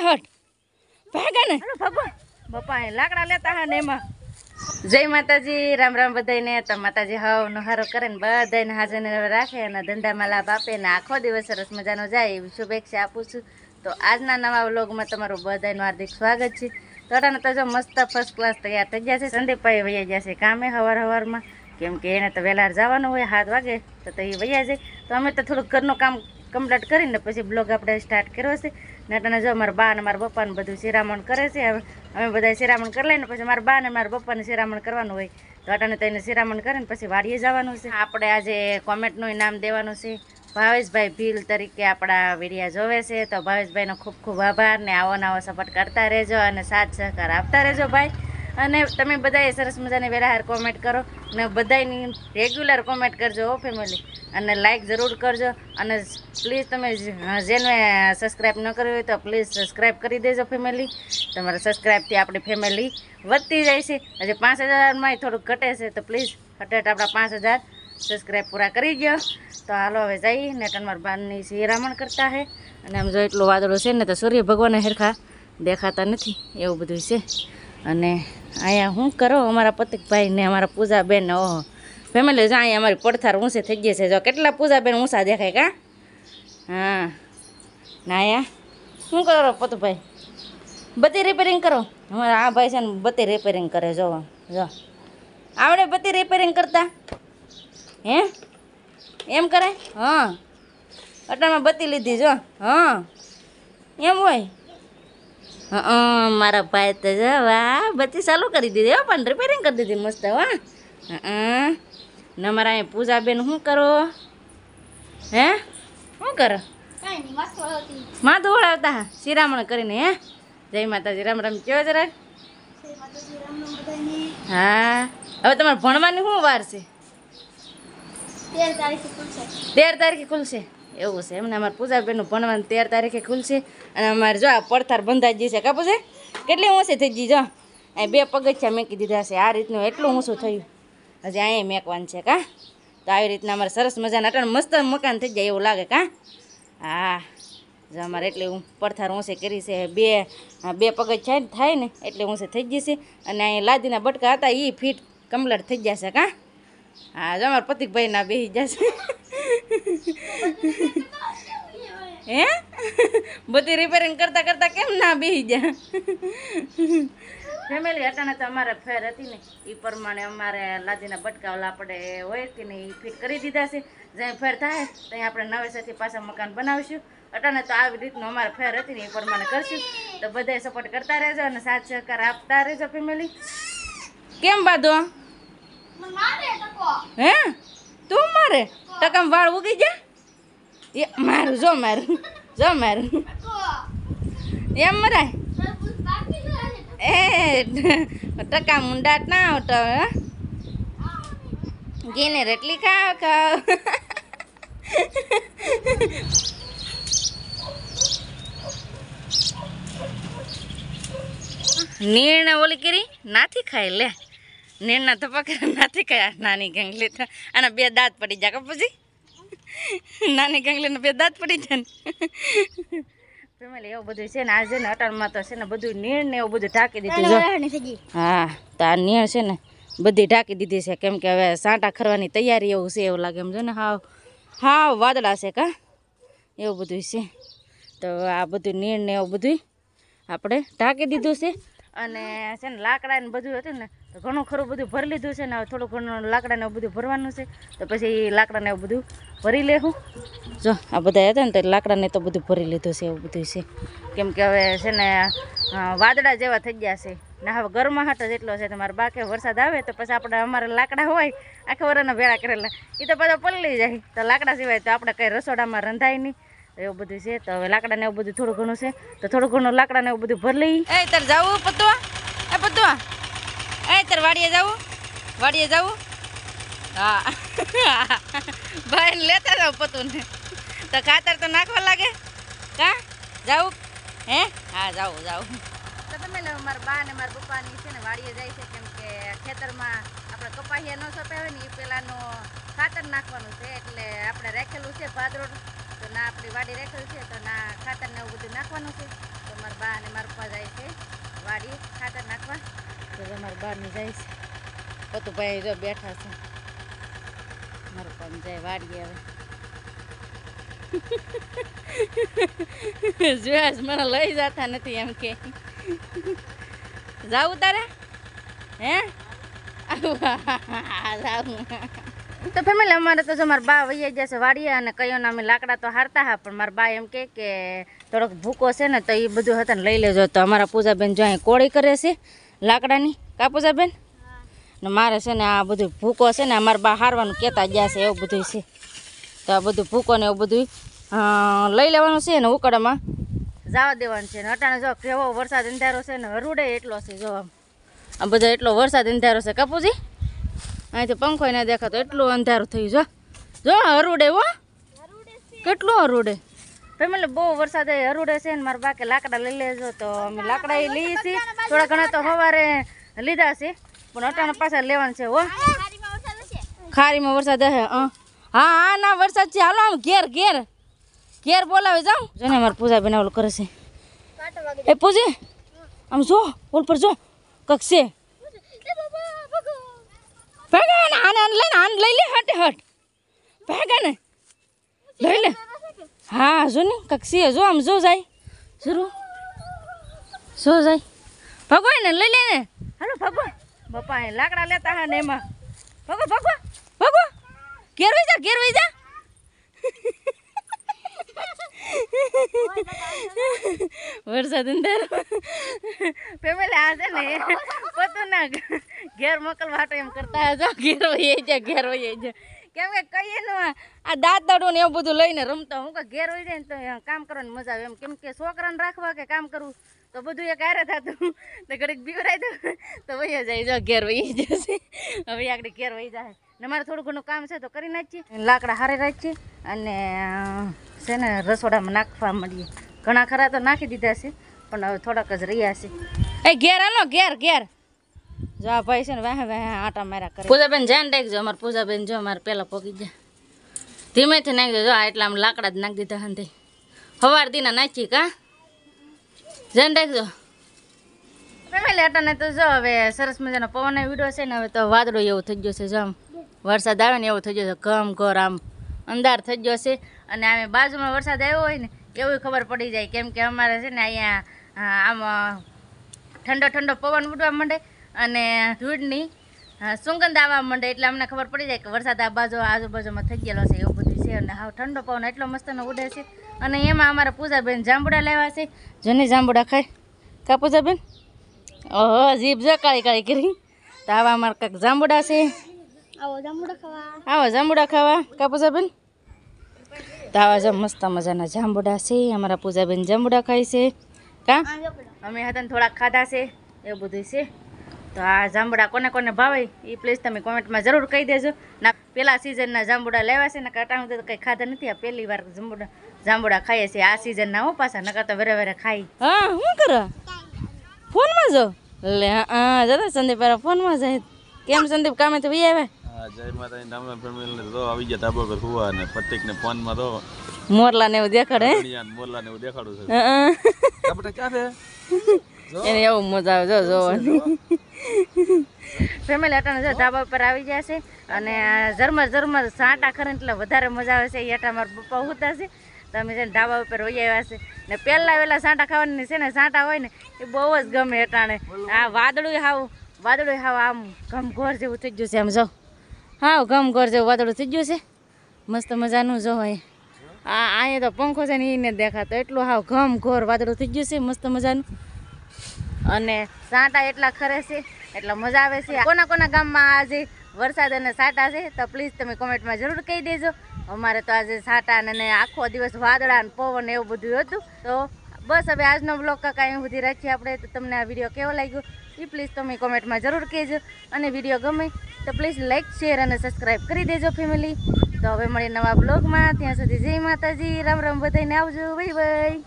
ને હટ ભાગા ને બપા લાકડા લેતા હા ને એમાં જય માતાજી રામ રામ બધાને તો માતાજી હવ નહારો કરે ને બધાને હાજર રાખે અને ધંધામાં લાભ આપે ને આખો દિવસ સરસ મજાનો જાય એવી શુભેચ્છા આપું છું તો આજના નવા વ્લોગમાં તમારું બધાનું હાર્દિક સ્વાગત છે તો અટાને તો જો મસ્ત ફર્સ્ટ ક્લાસ તૈયાર થઈ ગયા છે સંદીપભાઈ વૈયા ગયા છે કામે હવાર હવારમાં કેમ કે એને તો વહેલા જવાનું હોય હાથ વાગે તો એ વૈયા જાય તો અમે તો થોડુંક ઘરનું કામ કમ્પ્લીટ કરીને પછી બ્લોગ આપણે સ્ટાર્ટ કર્યો છે નટને જો મારા બા અને મારા પપ્પાને બધું શિરામણ કરે છે હવે અમે બધા શિરામણ કરી લઈને પછી મારા બા અને મારા પપ્પાને શિરામણ કરવાનું હોય તો અટાને તેને શિરામણ કરીને પછી વાડીએ જવાનું છે આપણે આજે કોમેન્ટનું નામ દેવાનું છે ભાવેશભાઈ ભીલ તરીકે આપણા વિડીયા જોવે છે તો ભાવેશભાઈનો ખૂબ ખૂબ આભાર ને આવો નવો સપોર્ટ કરતા રહેજો અને સાથ સહકાર આપતા રહેજો ભાઈ અને તમે બધાએ સરસ મજાની વેલાહાર કોમેન્ટ કરો અને બધાની રેગ્યુલર કોમેન્ટ કરજો હો ફેમિલી અને લાઇક જરૂર કરજો અને પ્લીઝ તમે જેને સબસ્ક્રાઈબ ન કરી હોય તો પ્લીઝ સબસ્ક્રાઈબ કરી દેજો ફેમિલી તમારા સબસ્ક્રાઈબથી આપણી ફેમિલી વધતી જાય છે હજી પાંચ હજારમાંય થોડુંક ઘટે છે તો પ્લીઝ હટેટ આપણા પાંચ હજાર સબસ્ક્રાઈબ પૂરા કરી ગયો તો હાલો હવે જઈએ ને તમારા બારની શિરામણ કરતા હે અને આમ જો એટલું વાદળો છે ને તો સૂર્ય ભગવાનને હેરખા દેખાતા નથી એવું બધું છે અને અહીંયા શું કરો અમારા પતિકભાઈ ને અમારા પૂજાબેન ઓહો ફેમિલી જો અહીંયા અમારી પડથાર ઊંચી થઈ ગઈ છે જો કેટલા પૂજાબેન ઊંચા દેખાય કા હા ના અહીંયા શું કરો પતુભાઈ બધી રિપેરિંગ કરો અમારા આ ભાઈ છે ને બધી રિપેરિંગ કરે જો જો આવડે બધી રિપેરિંગ કરતા હે એમ કરે હા અટાણમાં બત્તી લીધી જો હા એમ હોય હં મારા ભાઈ તો વાહ બત્તી ચાલુ કરી દીધી હો પણ રિપેરિંગ કરી દીધી મસ્ત વાહ હં ને મારા અહીં પૂજાબેન શું કરો હે શું કરો માથું વળાવતા શિરામણ કરીને હે જય માતાજી રામ રામ કયો જરાક હા હવે તમારે ભણવાની શું વાર છે તેર તારીખે તેર તારીખે ખુલશે એવું છે એમને અમારે પૂજાબેનનું ભણવાનું તેર તારીખે ખુલશે અને અમારે જો આ પડથાર બંધાઈ જશે કાપો છે કેટલી ઊંચી થઈ ગઈ જો અહીં બે પગથિયા મેંકી દીધા છે આ રીતનું એટલું ઊંચું થયું હજી અહીંયા મેંકવાનું છે કાં તો આવી રીતના અમારે સરસ મજાના અટણ મસ્ત મકાન થઈ જાય એવું લાગે કાં હા જો અમારે એટલે હું પડથાર ઊંચે કરી છે બે બે પગથિયા થાય ને એટલે ઊંચે થઈ જશે અને અહીંયા લાદીના બટકા હતા એ ફીટ કમ્પ્લીટ થઈ જશે કાં હા જો અમારા પતિકભાઈ ના બેસી જશે હે બધી રિપેરિંગ કરતા કરતા કેમ ના બેસી જા ફેમિલી અટાણે તો અમારે ફેર હતી ને એ પ્રમાણે અમારે લાદીના બટકાવલા આપણે હોય કે નહીં એ ફિટ કરી દીધા છે જ્યાં ફેર થાય ત્યાં આપણે નવેસરથી પાછા મકાન બનાવીશું અટાણે તો આવી રીતનું અમારે ફેર હતી ને એ પ્રમાણે કરશું તો બધાએ સપોર્ટ કરતા રહેજો અને સાથ સહકાર આપતા રહેજો ફેમિલી કેમ બાધો હે તું મારે ટકામ વાળ ઉગી જા એ મારું જો મારું જો મારું એમ મરાય એ ટકા મુંડાટ ના આવતા હવે ઘીને રેટલી ખાવ ખાવ નીણ ઓલી કરી નાથી ખાઈ લે નેના ધબકરા નથી કયા નાની ગંગલી તો આના બે દાંત પડી જાય પછી નાની ગંગલીના બે દાંત પડી જાય ને ફેમિલી એવું બધું છે ને આ છે ને અટાણમાં તો છે ને બધું નીણ ને એવું બધું ઢાંકી દીધું હા તો આ નીણ છે ને બધી ઢાંકી દીધી છે કેમ કે હવે સાંટા ખરવાની તૈયારી એવું છે એવું લાગે એમ જો ને હાવ હાવ વાદળા છે કા એવું બધું છે તો આ બધું નીણ ને એવું બધું આપણે ઢાંકી દીધું છે અને છે ને લાકડા ને બધું હતું ને તો ઘણું ખરું બધું ભરી લીધું છે ને હવે થોડું ઘણું લાકડાને એવું બધું ભરવાનું છે તો પછી લાકડાને એવું બધું ભરી લેવું જો આ બધા હતા ને તો લાકડાને તો બધું ભરી લીધું છે એવું બધું છે કેમ કે હવે છે ને વાદળા જેવા થઈ ગયા છે ના હવે ગરમાહટ જ એટલો છે તમારે બાકે વરસાદ આવે તો પછી આપણે અમારા લાકડા હોય આખા વરાના ભેળા કરેલા એ તો પાછા પલળી જાય તો લાકડા સિવાય તો આપણે કંઈ રસોડામાં રંધાય નહીં એવું બધું છે તો હવે લાકડા ને એવું બધું થોડું ઘણું છે તો થોડું ઘણું લાકડા ને એવું બધું ભરી લઈ એ તાર જવું પતવા એ પતવા એ તાર વાડીએ જવું વાડીએ જવું હા ભાઈ લેતા જાવ પતું ને તો ખાતર તો નાખવા લાગે કા જાવું હે હા જાવું જાવું તો તમે લો મારા બા ને મારા પપ્પાની છે ને વાડીએ જાય છે કેમ કે ખેતરમાં આપણે કપાહિયા ન સોંપ્યા ને એ પહેલાંનું ખાતર નાખવાનું છે એટલે આપણે રાખેલું છે ભાદરોડ ના આપણી વાડી રાખેલ છે તો ના ખાતર ને એવું બધું નાખવાનું છે તો મારા બા અને મારા પપ્પા જાય છે વાડી ખાતર નાખવા તો મારા બાની જાય છે ભાઈ જો બેઠા છે મારું પણ જાય વાડી આવે જોયા મને લઈ જતા નથી એમ કે જાવું તારે હે આવું જાવું તો ફેમિલી અમારે તો જો મારા બા વૈયા જશે વાડીએ અને કયોને અમે લાકડા તો હારતા હા પણ મારા બા એમ કે કે થોડોક ભૂકો છે ને તો એ બધું હતા ને લઈ લેજો તો અમારા પૂજાબેન જો અહીં કોળી કરે છે લાકડાની કા પૂજાબેન ને મારે છે ને આ બધું ભૂકો છે ને અમારા બા હારવાનું કહેતા ગયા છે એવું બધું છે તો આ બધું ભૂકો ને એવું બધું લઈ લેવાનું છે ને ઉકળામાં જવા દેવાનું છે ને અટાણે જો કેવો વરસાદ અંધારો છે ને હરુડે એટલો છે જો આ બધો એટલો વરસાદ અંધારો છે કપૂજી અહીંથી પંખો ના દેખાતો એટલું અંધારું થયું જો જો હરુડે હો કેટલું હરુડે ફેમિલી બહુ વરસાદ હરુડે છે ને મારે બાકે લાકડા લઈ લેજો તો અમે લાકડા લઈએ છીએ થોડા ઘણા તો સવારે લીધા છે પણ અટાણે પાછા લેવાનું છે હો ખારીમાં વરસાદ હે હા હા ના વરસાદ છે હાલો આમ ઘેર ઘેર ઘેર બોલાવે જાઉં ને મારે પૂજા બનાવેલું ઓલું કરે છે એ પૂજે આમ જો ઓલ પર જો કક્ષે ભાગા આન આન લઈને આન લઈ લે હટ હટ ભાગા ને લઈ લે હા હજુ ને કક્ષી હજુ આમ જો જાય શરૂ શું જાય ભગવાન ને લઈ લે ને હાલો ભગવાન બપા લાકડા લેતા હા ને એમાં ભગો ભગો ભગો ઘેરવી જા ઘેરવી જા વરસાદ અંદર પેમેલે આ છે ને પતું ના ઘેર મોકલવા એમ કરતા જો ઘેર વહી જાય ઘેર વહી જાય કેમ કે કહીએ ને આ દાડું ને એવું બધું લઈને રમતો હું કે ઘેર વહી જાય ને તો કામ કરવાની મજા આવે એમ કેમ કે છોકરાને રાખવા કે કામ કરવું તો બધું એક આરે થતું તો ઘડીક બીવરાય દઉં તો વહી જાય જો ઘેર વહી જશે હવે આગળ ઘેર વહી જાય ને મારે થોડું ઘણું કામ છે તો કરી નાખીએ લાકડા હારે રાખીએ અને છે ને રસોડામાં નાખવા મળીએ ઘણા ખરા તો નાખી દીધા છે પણ હવે થોડાક જ રહ્યા છે એ ઘેર આનો ઘેર ઘેર જો આ ભાઈ છે ને વાહ વાહ આટા માર્યા કરે પૂજાબેન ધ્યાન રાખજો અમારે પૂજાબેન જો અમારે પહેલાં પોકી જાય ધીમેથી નાખી દેજો આ એટલા આમ લાકડા જ નાખ દીધા હંધી હવાર દીના નાખી કા ધ્યાન રાખજો ફેમિલી તો જો હવે સરસ મજાનો પવન વિડીયો છે ને હવે તો વાદળો એવું થઈ ગયો છે જમ વરસાદ આવે ને એવું થઈ ગયો છે ઘમ ઘર આમ અંધાર થઈ ગયો છે અને આમે બાજુમાં વરસાદ આવ્યો હોય ને એવું ખબર પડી જાય કેમ કે અમારે છે ને અહીંયા આમ ઠંડો ઠંડો પવન ઉડવા માંડે અને ધૂળની સુગંધ આવવા માંડે એટલે અમને ખબર પડી જાય કે વરસાદ આ બાજુ આજુબાજુમાં થઈ ગયેલો છે એવું બધું છે અને હાવ ઠંડો પવન એટલો મસ્તનો ઉડે છે અને એમાં અમારા પૂજાબેન જાંબુડા લેવા છે જૂની જાંબુડા ખાય કા પૂજાબેન ઓહો જીભ જો કાળી કાળી કરી તો આવા અમારા કાંઈક જાંબુડા છે આવો જાંબુડા ખાવા આવો જાંબુડા ખાવા કા પૂજાબેન તો જો મસ્ત મજાના જાંબુડા છે અમારા પૂજાબેન જાંબુડા ખાય છે કા અમે હતા થોડાક ખાધા છે એવું બધું છે તો આ જાંબુડા કોને કોને ભાવે એ પ્લીઝ તમે કોમેન્ટમાં જરૂર કહી દેજો ના પહેલા સિઝનના જાંબુડા લેવા છે ને કટાણું તો કંઈ ખાધા નથી આ પહેલી વાર જાંબુડા જાંબુડા ખાઈએ છીએ આ સિઝનના હું પાછા નકર તો વેરે વેરે ખાઈ હા શું કરો ફોનમાં જો લે હા જતા સંદીપ ફોનમાં જાય કેમ સંદીપ કામે તો ભાઈ આવ્યા આવી ગયા અને પટ્ટીકને ફોનમાં તો મોરલા ને એવું દેખાડે મોરલા ને એવું દેખાડું છે એને એવું મજા આવે જો ફેમિલી અટાણે જો ધાબા પર આવી ગયા છે અને ઝરમર ઝરમર સાંટા ખરે એટલે વધારે મજા આવે છે એ અટા મારા પપ્પા ઉતા છે તમે છે ને ધાબા ઉપર હોઈ આવ્યા છે ને પહેલાં વહેલા સાંટા ખાવાની છે ને સાંટા હોય ને એ બહુ જ ગમે અટાણે આ વાદળું હાવ વાદળું હાવ આમ ઘમઘોર જેવું થઈ ગયું છે આમ જો હા ઘમઘોર જેવું વાદળું થઈ ગયું છે મસ્ત મજાનું જો હોય આ અહીંયા તો પંખો છે ને એને દેખાતો એટલું હાવ ઘમઘોર વાદળું થઈ ગયું છે મસ્ત મજાનું અને સાંટા એટલા ખરે છે એટલે મજા આવે છે કોના કોના ગામમાં આજે વરસાદ અને સાટા છે તો પ્લીઝ તમે કોમેન્ટમાં જરૂર કહી દેજો અમારે તો આજે સાંટા અને આખો દિવસ વાદળા અને પવન એવું બધું હતું તો બસ હવે આજનો બ્લોગ કાંઈ સુધી રાખીએ આપણે તો તમને આ વિડીયો કેવો લાગ્યો એ પ્લીઝ તમે કોમેન્ટમાં જરૂર કહેજો અને વિડીયો ગમે તો પ્લીઝ લાઇક શેર અને સબસ્ક્રાઈબ કરી દેજો ફેમિલી તો હવે મળીએ નવા બ્લોગમાં ત્યાં સુધી જય માતાજી રામ રામ બધાને આવજો ભાઈ ભાઈ